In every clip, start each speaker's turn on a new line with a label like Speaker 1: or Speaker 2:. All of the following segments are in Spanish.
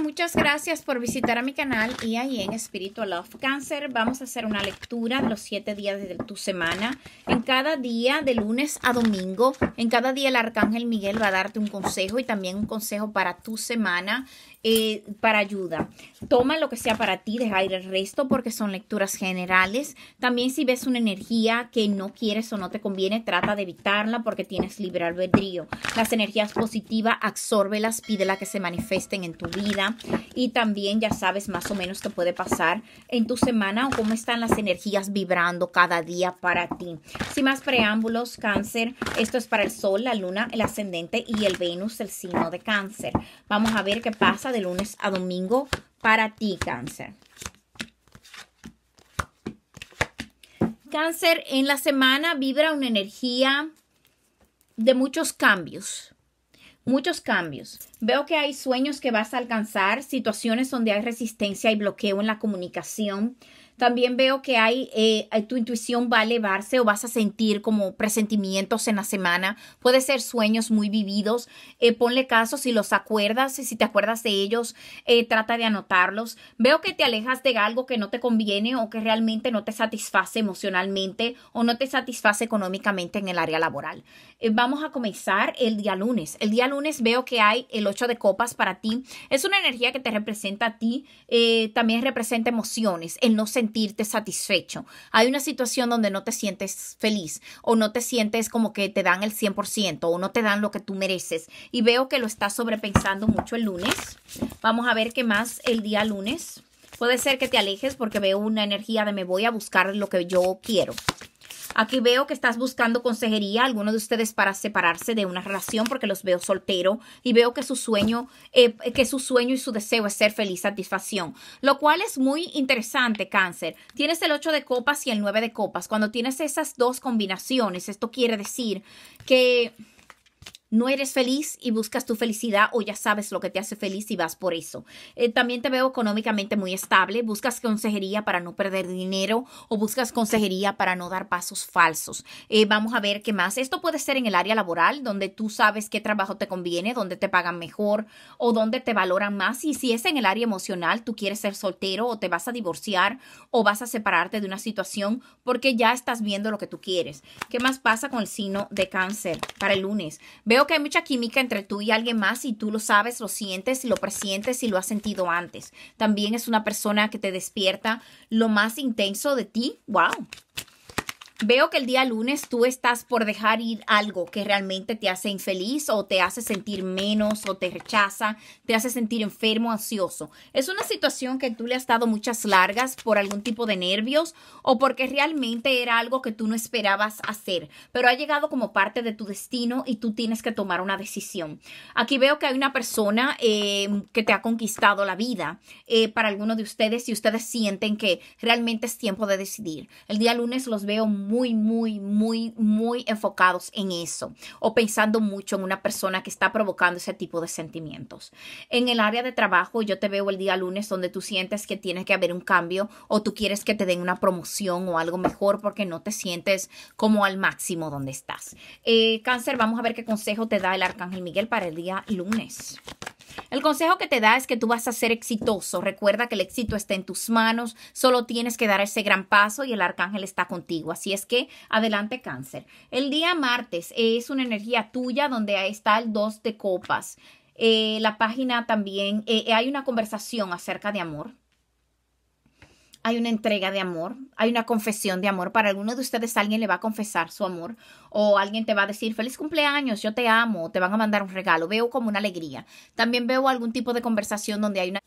Speaker 1: muchas gracias por visitar a mi canal y ahí en Espíritu Love Cancer vamos a hacer una lectura de los siete días de tu semana. En cada día, de lunes a domingo, en cada día el Arcángel Miguel va a darte un consejo y también un consejo para tu semana. Eh, para ayuda. Toma lo que sea para ti, deja ir el resto porque son lecturas generales. También si ves una energía que no quieres o no te conviene, trata de evitarla porque tienes libre albedrío. Las energías positivas, absórbelas, pídela que se manifiesten en tu vida. Y también ya sabes más o menos qué puede pasar en tu semana o cómo están las energías vibrando cada día para ti. Sin más preámbulos, cáncer, esto es para el sol, la luna, el ascendente y el Venus, el signo de cáncer. Vamos a ver qué pasa de lunes a domingo para ti, cáncer. Cáncer en la semana vibra una energía de muchos cambios, muchos cambios. Veo que hay sueños que vas a alcanzar, situaciones donde hay resistencia y bloqueo en la comunicación, también veo que hay, eh, eh, tu intuición va a elevarse o vas a sentir como presentimientos en la semana. Puede ser sueños muy vividos. Eh, ponle caso si los acuerdas, si te acuerdas de ellos, trata de anotarlos. Veo que te alejas de algo que no te conviene o que realmente no te satisface emocionalmente o no te satisface económicamente en el área laboral. vamos a comenzar el día lunes. El día lunes veo que hay el 8 de copas para ti. Es una energía que te representa a ti. también representa emociones, el no sentirte satisfecho. Hay una situación donde no te sientes feliz o no te sientes como que te dan el 100% o no te dan lo que tú mereces. Y veo que lo estás sobrepensando mucho el lunes. Vamos a ver qué más el día lunes. Puede ser que te alejes porque veo una energía de me voy a buscar lo que yo quiero. Aquí veo que estás buscando consejería, alguno de ustedes para separarse de una relación, porque los veo soltero y veo que su sueño, eh, que su sueño y su deseo es ser feliz, satisfacción, lo cual es muy interesante, cáncer. Tienes el 8 de copas y el 9 de copas. Cuando tienes esas dos combinaciones, esto quiere decir que no eres feliz y buscas tu felicidad o ya sabes lo que te hace feliz y vas por eso. Eh, también te veo económicamente muy estable, buscas consejería para no perder dinero o buscas consejería para no dar pasos falsos. Eh, vamos a ver qué más. Esto puede ser en el área laboral, donde tú sabes qué trabajo te conviene, donde te pagan mejor o donde te valoran más. Y si es en el área emocional, tú quieres ser soltero o te vas a divorciar o vas a separarte de una situación porque ya estás viendo lo que tú quieres. ¿Qué más pasa con el signo de cáncer para el lunes? Veo que hay mucha química entre tú y alguien más y tú lo sabes, lo sientes, lo presientes y lo has sentido antes. También es una persona que te despierta lo más intenso de ti. ¡Wow! Veo que el día lunes tú estás por dejar ir algo que realmente te hace infeliz o te hace sentir menos o te rechaza, te hace sentir enfermo, ansioso. Es una situación que tú le has dado muchas largas por algún tipo de nervios o porque realmente era algo que tú no esperabas hacer, pero ha llegado como parte de tu destino y tú tienes que tomar una decisión. Aquí veo que hay una persona eh, que te ha conquistado la vida eh, para alguno de ustedes y ustedes sienten que realmente es tiempo de decidir. El día lunes los veo muy, muy, muy, muy enfocados en eso o pensando mucho en una persona que está provocando ese tipo de sentimientos. En el área de trabajo, yo te veo el día lunes donde tú sientes que tiene que haber un cambio o tú quieres que te den una promoción o algo mejor porque no te sientes como al máximo donde estás. Eh, cáncer, vamos a ver qué consejo te da el arcángel Miguel para el día lunes. El consejo que te da es que tú vas a ser exitoso. Recuerda que el éxito está en tus manos, solo tienes que dar ese gran paso y el arcángel está contigo. Así es que adelante cáncer. El día martes es una energía tuya donde está el 2 de copas. Eh, la página también, eh, hay una conversación acerca de amor hay una entrega de amor, hay una confesión de amor. Para alguno de ustedes alguien le va a confesar su amor o alguien te va a decir feliz cumpleaños, yo te amo, te van a mandar un regalo. Veo como una alegría. También veo algún tipo de conversación donde hay una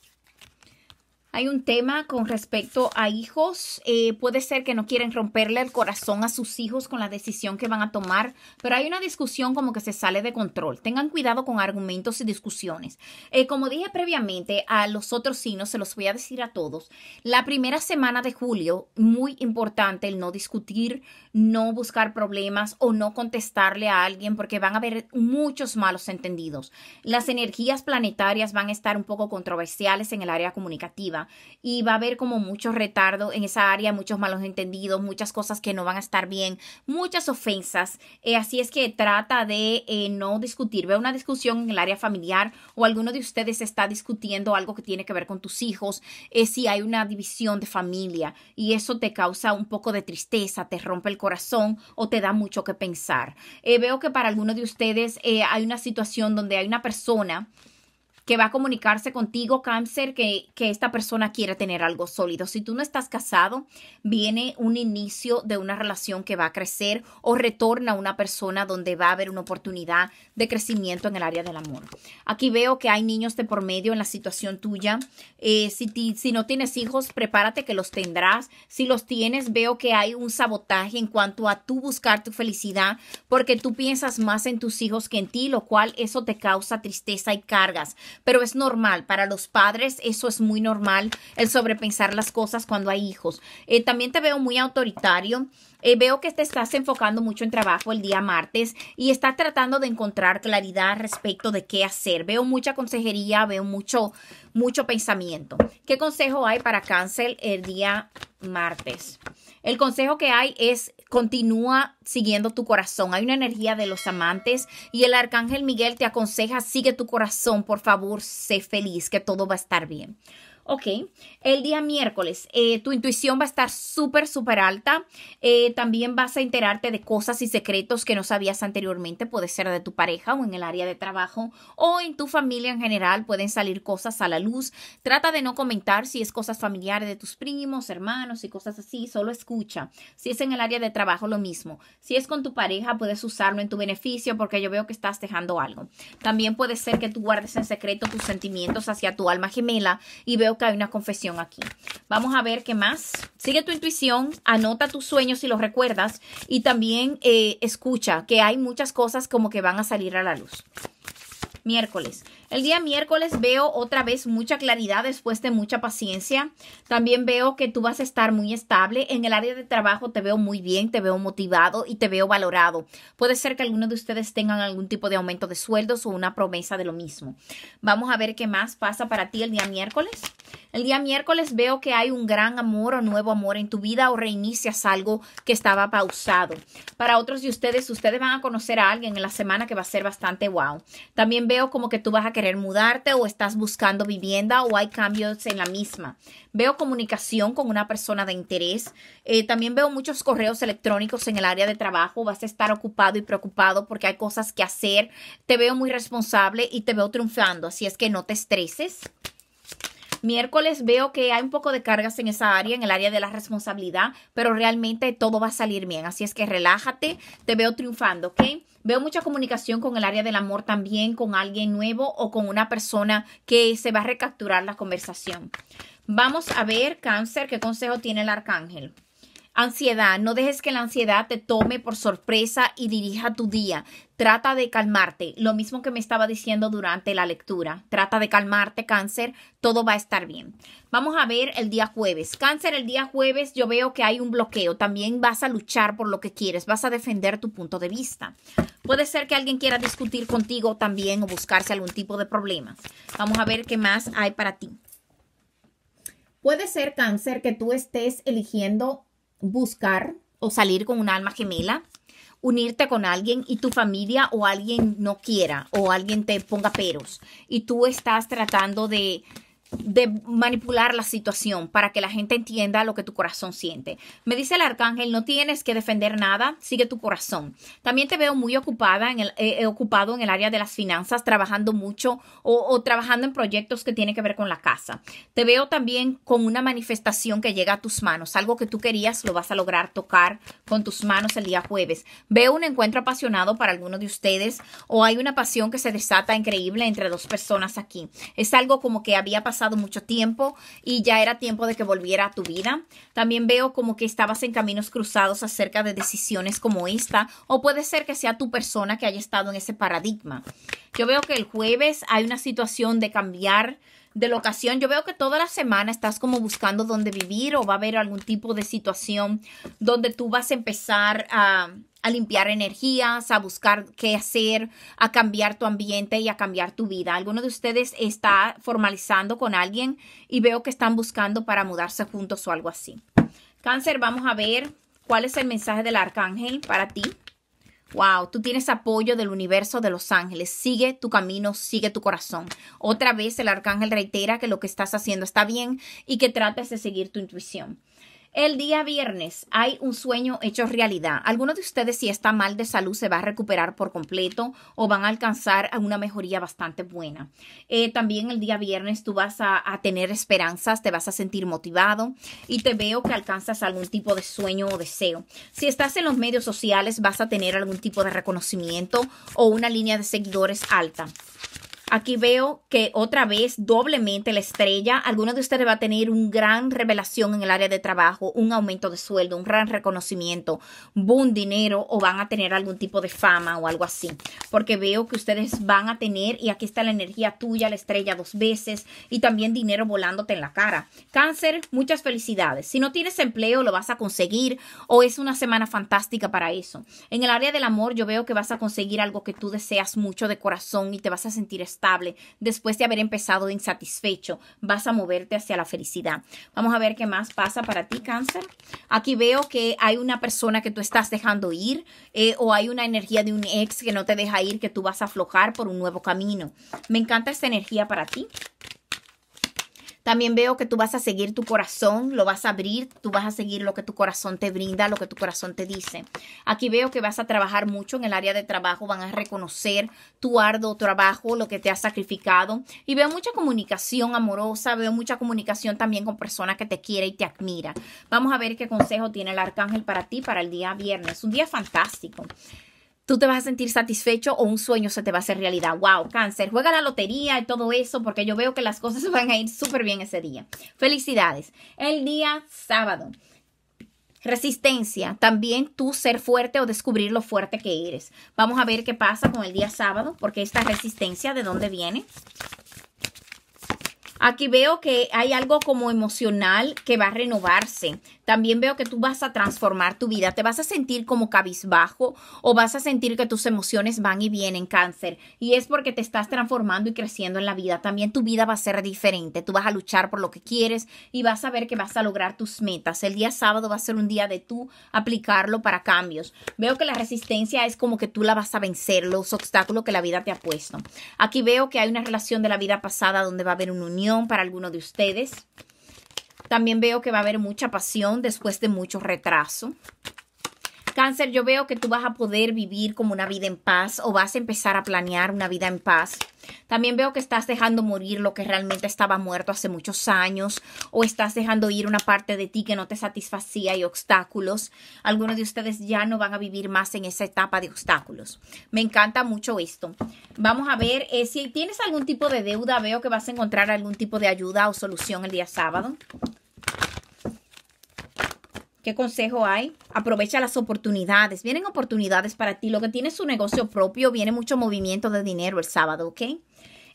Speaker 1: hay un tema con respecto a hijos. Eh, puede ser que no quieren romperle el corazón a sus hijos con la decisión que van a tomar, pero hay una discusión como que se sale de control. Tengan cuidado con argumentos y discusiones. Eh, como dije previamente, a los otros signos se los voy a decir a todos. La primera semana de julio, muy importante el no discutir, no buscar problemas o no contestarle a alguien porque van a haber muchos malos entendidos. Las energías planetarias van a estar un poco controversiales en el área comunicativa y va a haber como mucho retardo en esa área, muchos malos entendidos, muchas cosas que no van a estar bien, muchas ofensas. Eh, así es que trata de eh, no discutir. Ve una discusión en el área familiar o alguno de ustedes está discutiendo algo que tiene que ver con tus hijos, eh, si hay una división de familia y eso te causa un poco de tristeza, te rompe el corazón o te da mucho que pensar. veo que para alguno de ustedes hay una situación donde hay una persona que va a comunicarse contigo, cáncer, que, esta persona quiere tener algo sólido. Si tú no estás casado, viene un inicio de una relación que va a crecer o retorna una persona donde va a haber una oportunidad de crecimiento en el área del amor. Aquí veo que hay niños de por medio en la situación tuya. Eh, si, si no tienes hijos, prepárate que los tendrás. Si los tienes, veo que hay un sabotaje en cuanto a tú buscar tu felicidad porque tú piensas más en tus hijos que en ti, lo cual eso te causa tristeza y cargas pero es normal. Para los padres eso es muy normal, el sobrepensar las cosas cuando hay hijos. Eh, también te veo muy autoritario. Eh, veo que te estás enfocando mucho en trabajo el día martes y estás tratando de encontrar claridad respecto de qué hacer. Veo mucha consejería, veo mucho, mucho pensamiento. ¿Qué consejo hay para cáncer el día martes? El consejo que hay es continúa siguiendo tu corazón. Hay una energía de los amantes y el arcángel Miguel te aconseja, sigue tu corazón, por favor, sé feliz, que todo va a estar bien. Ok, el día miércoles eh, tu intuición va a estar súper, súper alta. Eh, también vas a enterarte de cosas y secretos que no sabías anteriormente. Puede ser de tu pareja o en el área de trabajo o en tu familia en general. Pueden salir cosas a la luz. Trata de no comentar si es cosas familiares de tus primos, hermanos y cosas así. Solo escucha. Si es en el área de trabajo, lo mismo. Si es con tu pareja, puedes usarlo en tu beneficio porque yo veo que estás dejando algo. También puede ser que tú guardes en secreto tus sentimientos hacia tu alma gemela y veo que hay una confesión aquí. Vamos a ver qué más. Sigue tu intuición, anota tus sueños si los recuerdas y también eh, escucha que hay muchas cosas como que van a salir a la luz. Miércoles, el día miércoles veo otra vez mucha claridad después de mucha paciencia. También veo que tú vas a estar muy estable. En el área de trabajo te veo muy bien, te veo motivado y te veo valorado. Puede ser que alguno de ustedes tengan algún tipo de aumento de sueldos o una promesa de lo mismo. Vamos a ver qué más pasa para ti el día miércoles. El día miércoles veo que hay un gran amor o nuevo amor en tu vida o reinicias algo que estaba pausado. Para otros de ustedes, ustedes van a conocer a alguien en la semana que va a ser bastante wow. También veo como que tú vas a querer mudarte o estás buscando vivienda o hay cambios en la misma. Veo comunicación con una persona de interés. Eh, también veo muchos correos electrónicos en el área de trabajo. Vas a estar ocupado y preocupado porque hay cosas que hacer. Te veo muy responsable y te veo triunfando. Así es que no te estreses. Miércoles veo que hay un poco de cargas en esa área, en el área de la responsabilidad, pero realmente todo va a salir bien. Así es que relájate, te veo triunfando, ¿ok? Veo mucha comunicación con el área del amor también, con alguien nuevo o con una persona que se va a recapturar la conversación. Vamos a ver, cáncer, qué consejo tiene el arcángel. Ansiedad, no dejes que la ansiedad te tome por sorpresa y dirija tu día. Trata de calmarte, lo mismo que me estaba diciendo durante la lectura. Trata de calmarte, cáncer, todo va a estar bien. Vamos a ver el día jueves. Cáncer, el día jueves yo veo que hay un bloqueo. También vas a luchar por lo que quieres, vas a defender tu punto de vista. Puede ser que alguien quiera discutir contigo también o buscarse algún tipo de problema. Vamos a ver qué más hay para ti. Puede ser cáncer que tú estés eligiendo buscar o salir con un alma gemela, unirte con alguien y tu familia o alguien no quiera o alguien te ponga peros y tú estás tratando de de manipular la situación para que la gente entienda lo que tu corazón siente. Me dice el arcángel, no tienes que defender nada, sigue tu corazón. También te veo muy ocupada en el, eh, eh, ocupado en el área de las finanzas, trabajando mucho o, trabajando en proyectos que tienen que ver con la casa. Te veo también con una manifestación que llega a tus manos, algo que tú querías lo vas a lograr tocar con tus manos el día jueves. Veo un encuentro apasionado para alguno de ustedes o hay una pasión que se desata increíble entre dos personas aquí. Es algo como que había pasado pasado mucho tiempo y ya era tiempo de que volviera a tu vida. También veo como que estabas en caminos cruzados acerca de decisiones como esta o puede ser que sea tu persona que haya estado en ese paradigma. Yo veo que el jueves hay una situación de cambiar de locación. Yo veo que toda la semana estás como buscando dónde vivir o va a haber algún tipo de situación donde tú vas a empezar a a limpiar energías, a buscar qué hacer, a cambiar tu ambiente y a cambiar tu vida. Alguno de ustedes está formalizando con alguien y veo que están buscando para mudarse juntos o algo así. Cáncer, vamos a ver cuál es el mensaje del arcángel para ti. Wow, tú tienes apoyo del universo de los ángeles. Sigue tu camino, sigue tu corazón. Otra vez el arcángel reitera que lo que estás haciendo está bien y que trates de seguir tu intuición. El día viernes hay un sueño hecho realidad. Algunos de ustedes si está mal de salud se va a recuperar por completo o van a alcanzar una mejoría bastante buena. Eh, también el día viernes tú vas a, a tener esperanzas, te vas a sentir motivado y te veo que alcanzas algún tipo de sueño o deseo. Si estás en los medios sociales vas a tener algún tipo de reconocimiento o una línea de seguidores alta. Aquí veo que otra vez doblemente la estrella, alguno de ustedes va a tener un gran revelación en el área de trabajo, un aumento de sueldo, un gran reconocimiento, buen dinero o van a tener algún tipo de fama o algo así. Porque veo que ustedes van a tener, y aquí está la energía tuya, la estrella dos veces y también dinero volándote en la cara. Cáncer, muchas felicidades. Si no tienes empleo, lo vas a conseguir o es una semana fantástica para eso. En el área del amor yo veo que vas a conseguir algo que tú deseas mucho de corazón y te vas a sentir estable, después de haber empezado insatisfecho, vas a moverte hacia la felicidad. Vamos a ver qué más pasa para ti, cáncer. Aquí veo que hay una persona que tú estás dejando ir eh, o hay una energía de un ex que no te deja ir, que tú vas a aflojar por un nuevo camino. Me encanta esta energía para ti. También veo que tú vas a seguir tu corazón, lo vas a abrir, tú vas a seguir lo que tu corazón te brinda, lo que tu corazón te dice. Aquí veo que vas a trabajar mucho en el área de trabajo, van a reconocer tu arduo trabajo, lo que te has sacrificado. Y veo mucha comunicación amorosa, veo mucha comunicación también con personas que te quieren y te admiran. Vamos a ver qué consejo tiene el arcángel para ti para el día viernes. Un día fantástico tú te vas a sentir satisfecho o un sueño se te va a hacer realidad. Wow, cáncer, juega la lotería y todo eso porque yo veo que las cosas van a ir súper bien ese día. Felicidades. El día sábado. Resistencia, también tú ser fuerte o descubrir lo fuerte que eres. Vamos a ver qué pasa con el día sábado, porque esta resistencia, ¿de dónde viene? Aquí veo que hay algo como emocional que va a renovarse. También veo que tú vas a transformar tu vida. Te vas a sentir como cabizbajo o vas a sentir que tus emociones van y vienen, cáncer. Y es porque te estás transformando y creciendo en la vida. También tu vida va a ser diferente. Tú vas a luchar por lo que quieres y vas a ver que vas a lograr tus metas. El día sábado va a ser un día de tú aplicarlo para cambios. Veo que la resistencia es como que tú la vas a vencer, los obstáculos que la vida te ha puesto. Aquí veo que hay una relación de la vida pasada donde va a haber una unión para alguno de ustedes. También veo que va a haber mucha pasión después de mucho retraso cáncer, yo veo que tú vas a poder vivir como una vida en paz o vas a empezar a planear una vida en paz. También veo que estás dejando morir lo que realmente estaba muerto hace muchos años o estás dejando ir una parte de ti que no te satisfacía y obstáculos. Algunos de ustedes ya no van a vivir más en esa etapa de obstáculos. Me encanta mucho esto. Vamos a ver eh, si tienes algún tipo de deuda. Veo que vas a encontrar algún tipo de ayuda o solución el día sábado. ¿Qué consejo hay? Aprovecha las oportunidades. Vienen oportunidades para ti. Lo que tiene su negocio propio, viene mucho movimiento de dinero el sábado, ¿ok?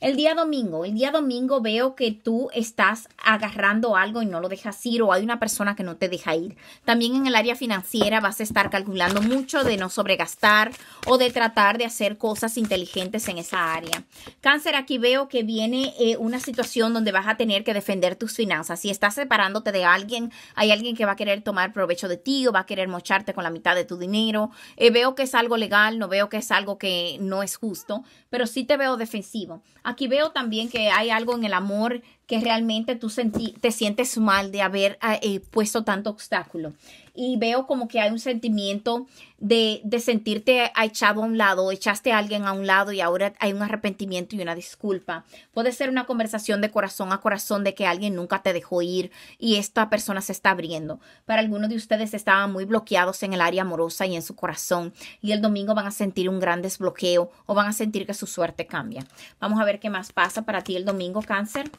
Speaker 1: El día domingo, el día domingo veo que tú estás agarrando algo y no lo dejas ir o hay una persona que no te deja ir. También en el área financiera vas a estar calculando mucho de no sobregastar o de tratar de hacer cosas inteligentes en esa área. Cáncer, aquí veo que viene eh, una situación donde vas a tener que defender tus finanzas. Si estás separándote de alguien, hay alguien que va a querer tomar provecho de ti o va a querer mocharte con la mitad de tu dinero. Eh, veo que es algo legal, no veo que es algo que no es justo, pero sí te veo defensivo. Aquí veo también que hay algo en el amor que realmente tú te sientes mal de haber ah, eh, puesto tanto obstáculo. Y veo como que hay un sentimiento de, de sentirte echado a un lado, echaste a alguien a un lado y ahora hay un arrepentimiento y una disculpa. Puede ser una conversación de corazón a corazón de que alguien nunca te dejó ir y esta persona se está abriendo. Para algunos de ustedes estaban muy bloqueados en el área amorosa y en su corazón y el domingo van a sentir un gran desbloqueo o van a sentir que su suerte cambia. Vamos a ver qué más pasa para ti el domingo, cáncer.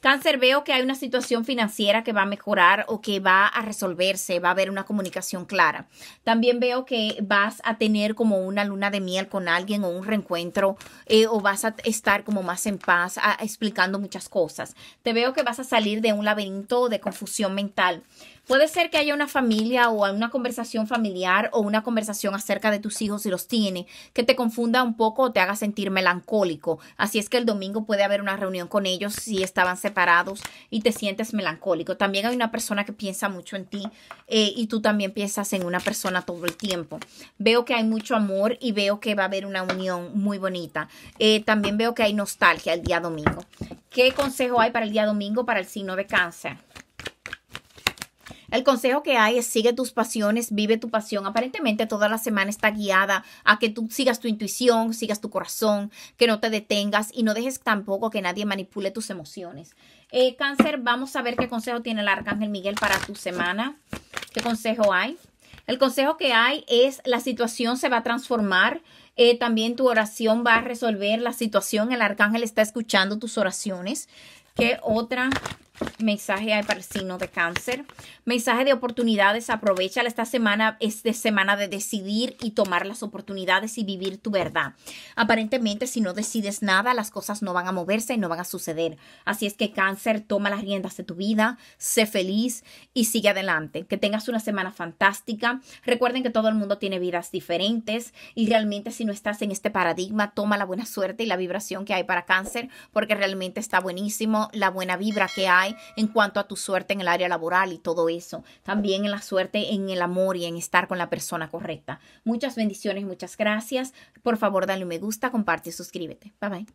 Speaker 1: Cáncer, veo que hay una situación financiera que va a mejorar o que va a resolverse, va a haber una comunicación clara. También veo que vas a tener como una luna de miel con alguien o un reencuentro eh, o vas a estar como más en paz explicando muchas cosas. Te veo que vas a salir de un laberinto de confusión mental. Puede ser que haya una familia o una conversación familiar o una conversación acerca de tus hijos si los tiene, que te confunda un poco o te haga sentir melancólico. Así es que el domingo puede haber una reunión con ellos si estaban separados y te sientes melancólico. También hay una persona que piensa mucho en ti eh, y tú también piensas en una persona todo el tiempo. Veo que hay mucho amor y veo que va a haber una unión muy bonita. Eh, también veo que hay nostalgia el día domingo. ¿Qué consejo hay para el día domingo para el signo de cáncer? El consejo que hay es sigue tus pasiones, vive tu pasión. Aparentemente toda la semana está guiada a que tú sigas tu intuición, sigas tu corazón, que no te detengas y no dejes tampoco que nadie manipule tus emociones. Eh, cáncer, vamos a ver qué consejo tiene el Arcángel Miguel para tu semana. ¿Qué consejo hay? El consejo que hay es la situación se va a transformar. Eh, también tu oración va a resolver la situación. El arcángel está escuchando tus oraciones. ¿Qué otra Mensaje hay para el signo de cáncer. Mensaje de oportunidades. aprovecha Esta semana es de semana de decidir y tomar las oportunidades y vivir tu verdad. Aparentemente, si no decides nada, las cosas no van a moverse y no van a suceder. Así es que cáncer, toma las riendas de tu vida, sé feliz y sigue adelante. Que tengas una semana fantástica. Recuerden que todo el mundo tiene vidas diferentes y realmente si no estás en este paradigma, toma la buena suerte y la vibración que hay para cáncer porque realmente está buenísimo la buena vibra que hay en cuanto a tu suerte en el área laboral y todo eso. También en la suerte en el amor y en estar con la persona correcta. Muchas bendiciones, muchas gracias. Por favor, dale un me gusta, comparte y suscríbete. Bye bye.